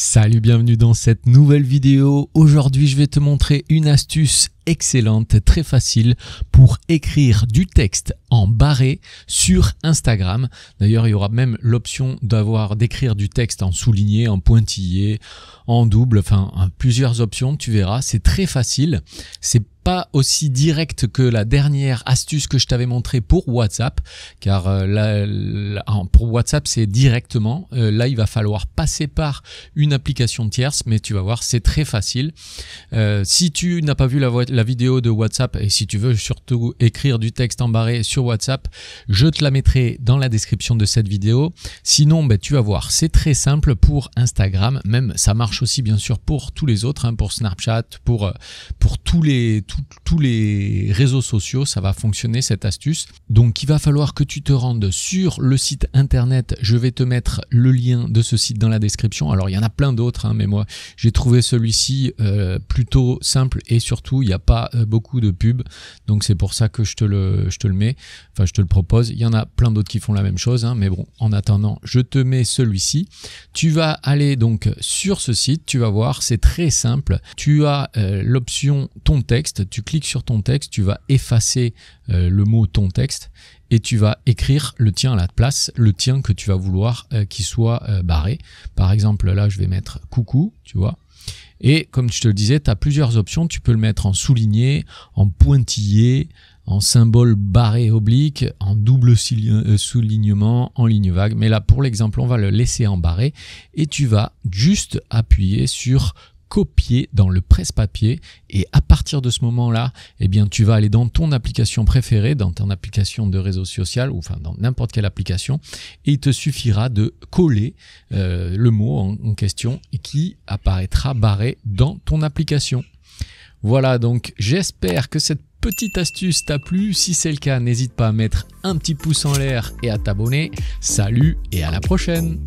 Salut, bienvenue dans cette nouvelle vidéo. Aujourd'hui, je vais te montrer une astuce excellente, très facile pour écrire du texte en barré sur Instagram. D'ailleurs, il y aura même l'option d'avoir d'écrire du texte en souligné, en pointillé, en double, enfin hein, plusieurs options, tu verras, c'est très facile. C'est aussi direct que la dernière astuce que je t'avais montré pour WhatsApp, car euh, là, ah, pour WhatsApp c'est directement. Euh, là, il va falloir passer par une application tierce, mais tu vas voir, c'est très facile. Euh, si tu n'as pas vu la, la, vidéo de WhatsApp et si tu veux surtout écrire du texte embarré sur WhatsApp, je te la mettrai dans la description de cette vidéo. Sinon, ben, tu vas voir, c'est très simple pour Instagram, même ça marche aussi bien sûr pour tous les autres, hein, pour Snapchat, pour, pour tous les tous tous les réseaux sociaux, ça va fonctionner cette astuce. Donc il va falloir que tu te rendes sur le site internet. Je vais te mettre le lien de ce site dans la description. Alors il y en a plein d'autres, hein, mais moi j'ai trouvé celui-ci euh, plutôt simple et surtout il n'y a pas euh, beaucoup de pubs. Donc c'est pour ça que je te, le, te le mets, enfin je te le propose. Il y en a plein d'autres qui font la même chose, hein, mais bon, en attendant, je te mets celui-ci. Tu vas aller donc sur ce site, tu vas voir, c'est très simple. Tu as euh, l'option ton texte tu cliques sur ton texte, tu vas effacer euh, le mot ton texte et tu vas écrire le tien à la place, le tien que tu vas vouloir qui euh, qu'il soit euh, barré. Par exemple, là, je vais mettre coucou, tu vois. Et comme je te le disais, tu as plusieurs options. Tu peux le mettre en souligné, en pointillé, en symbole barré oblique, en double soulignement, en ligne vague. Mais là, pour l'exemple, on va le laisser en barré et tu vas juste appuyer sur copier dans le presse-papier et à partir de ce moment-là, eh bien tu vas aller dans ton application préférée, dans ton application de réseau social ou enfin dans n'importe quelle application et il te suffira de coller euh, le mot en, en question qui apparaîtra barré dans ton application. Voilà donc j'espère que cette petite astuce t'a plu. Si c'est le cas, n'hésite pas à mettre un petit pouce en l'air et à t'abonner. Salut et à la prochaine